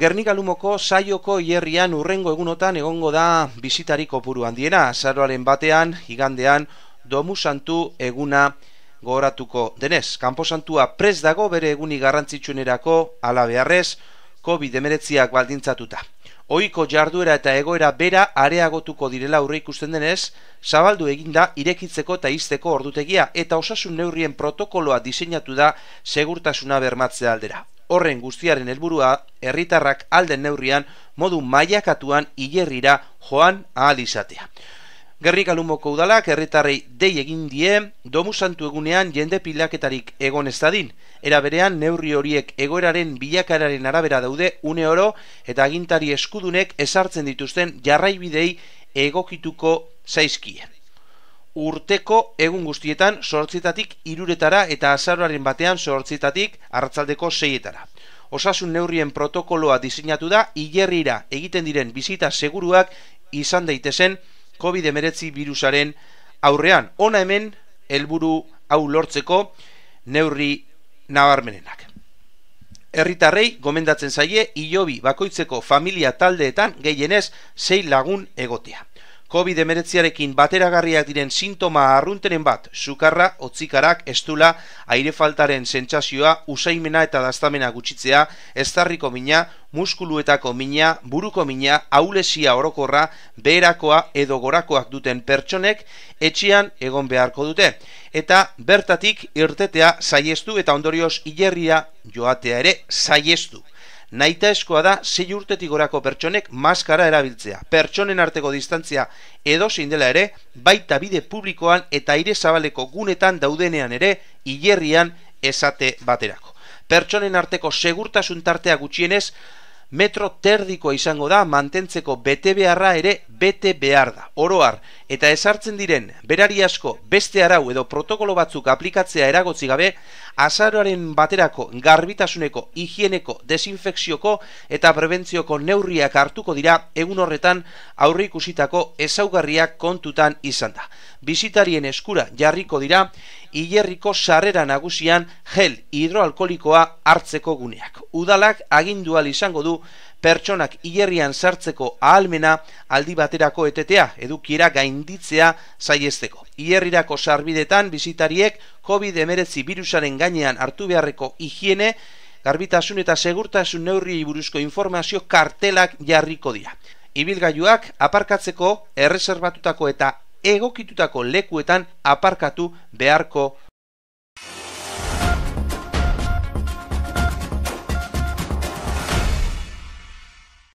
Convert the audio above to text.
Gernikalumoko saioko hierrian urrengo egunotan egongo da bizitari kopuru handiena, azaroaren batean, igandean, domu santu eguna gogoratuko denez. Kampo santua prez dago bere eguni garrantzitsunerako alabearrez, COVID-19ak baldintzatuta. Oiko jarduera eta egoera bera areagotuko direla aurre ikusten denez, zabaldu eginda irekitzeko eta izteko ordutegia eta osasun neurrien protokoloa diseinatu da segurtasuna bermatzea aldera horren guztiaren helburua herritarrak alden neurrian modu mailakatuan hilerrira joan ahal izatea. Gerrik alumoko udalak herritarrei dei egin die domu egunean jende pilaketarik egon ez dadin. Era berean neurri horiek egoeraren bilakararen arabera daude une oro eta agintari eskudunek esartzen dituzten jarraibidei egokituko zaizkien urteko egun guztietan sortzitatik iruretara eta azaruaren batean sortzitatik hartzaldeko seietara. Osasun neurrien protokoloa diseinatu da, igerrira egiten diren bizita seguruak izan daitezen COVID-19 virusaren aurrean. Ona hemen, helburu hau lortzeko neurri nabarmenenak. Herritarrei gomendatzen zaie, ilobi bakoitzeko familia taldeetan gehienez 6 lagun egotea. COVID-19arekin bateragarriak diren sintoma arruntenen bat, sukarra, otzikarak, estula, airefaltaren faltaren sentsazioa, usaimena eta dastamena gutxitzea, estarriko mina, muskuluetako mina, buruko mina, aulesia orokorra, beherakoa edo gorakoak duten pertsonek, etxean egon beharko dute. Eta bertatik irtetea saiestu eta ondorioz hilerria joatea ere saiestu. Naita eskoa da sei urtetik gorako pertsonek maskara erabiltzea. Pertsonen arteko distantzia edo dela ere, baita bide publikoan eta aire zabaleko gunetan daudenean ere, hilerrian esate baterako. Pertsonen arteko segurtasun tartea gutxienez, metro terdiko izango da mantentzeko bete beharra ere bete behar da. Oroar, eta ezartzen diren berari asko beste arau edo protokolo batzuk aplikatzea eragotzi gabe, azaroaren baterako garbitasuneko, higieneko, desinfekzioko eta prebentzioko neurriak hartuko dira egun horretan ikusitako ezaugarriak kontutan izan da bizitarien eskura jarriko dira hilerriko sarrera nagusian gel hidroalkolikoa hartzeko guneak. Udalak agindual izango du pertsonak hilerrian sartzeko ahalmena aldi baterako etetea edukiera gainditzea saiesteko. Hilerrirako sarbidetan bizitariek COVID-19 virusaren gainean hartu beharreko higiene garbitasun eta segurtasun neurri buruzko informazio kartelak jarriko dira. Ibilgailuak aparkatzeko erreserbatutako eta egokitutako lekuetan aparkatu beharko